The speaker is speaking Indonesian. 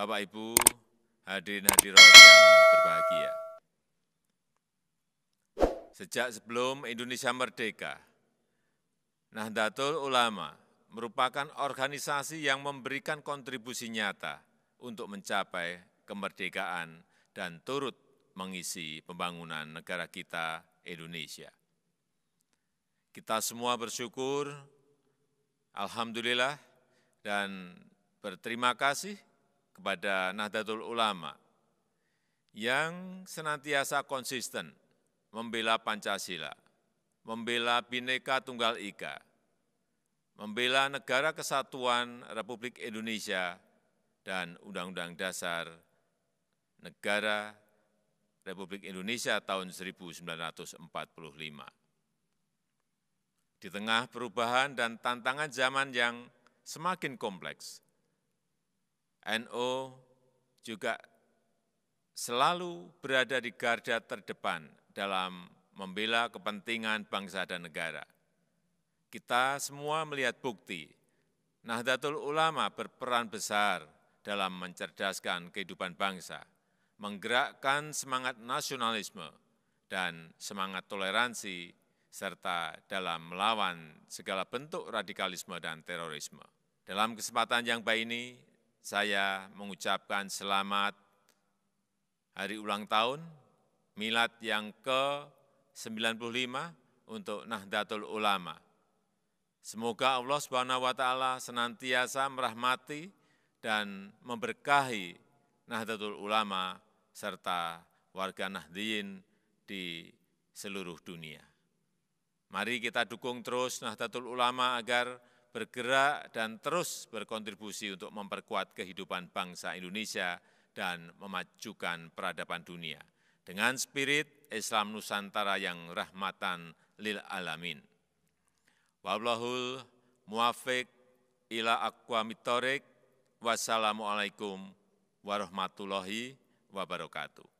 Bapak Ibu, hadirin hadirat yang berbahagia. Sejak sebelum Indonesia merdeka, Nahdlatul Ulama merupakan organisasi yang memberikan kontribusi nyata untuk mencapai kemerdekaan dan turut mengisi pembangunan negara kita Indonesia. Kita semua bersyukur, Alhamdulillah, dan berterima kasih kepada Nahdlatul Ulama yang senantiasa konsisten membela Pancasila, membela Bhinneka Tunggal Ika, membela negara kesatuan Republik Indonesia dan Undang-Undang Dasar Negara Republik Indonesia tahun 1945. Di tengah perubahan dan tantangan zaman yang semakin kompleks, NO juga selalu berada di garda terdepan dalam membela kepentingan bangsa dan negara. Kita semua melihat bukti Nahdlatul Ulama berperan besar dalam mencerdaskan kehidupan bangsa, menggerakkan semangat nasionalisme dan semangat toleransi, serta dalam melawan segala bentuk radikalisme dan terorisme. Dalam kesempatan yang baik ini, saya mengucapkan selamat hari ulang tahun milad yang ke-95 untuk Nahdlatul Ulama. Semoga Allah Subhanahu wa taala senantiasa merahmati dan memberkahi Nahdlatul Ulama serta warga Nahdiyin di seluruh dunia. Mari kita dukung terus Nahdlatul Ulama agar bergerak dan terus berkontribusi untuk memperkuat kehidupan bangsa Indonesia dan memajukan peradaban dunia dengan spirit Islam Nusantara yang rahmatan lil alamin. Wallahul muwafiq ila aqwamit Wassalamualaikum warahmatullahi wabarakatuh.